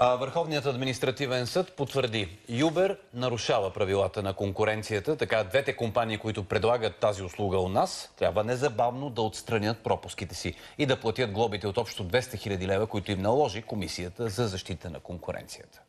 Върховният административен съд потвърди, Юбер нарушава правилата на конкуренцията, така двете компании, които предлагат тази услуга у нас, трябва незабавно да отстранят пропуските си и да платят глобите от общо 200 000 лева, които им наложи Комисията за защита на конкуренцията.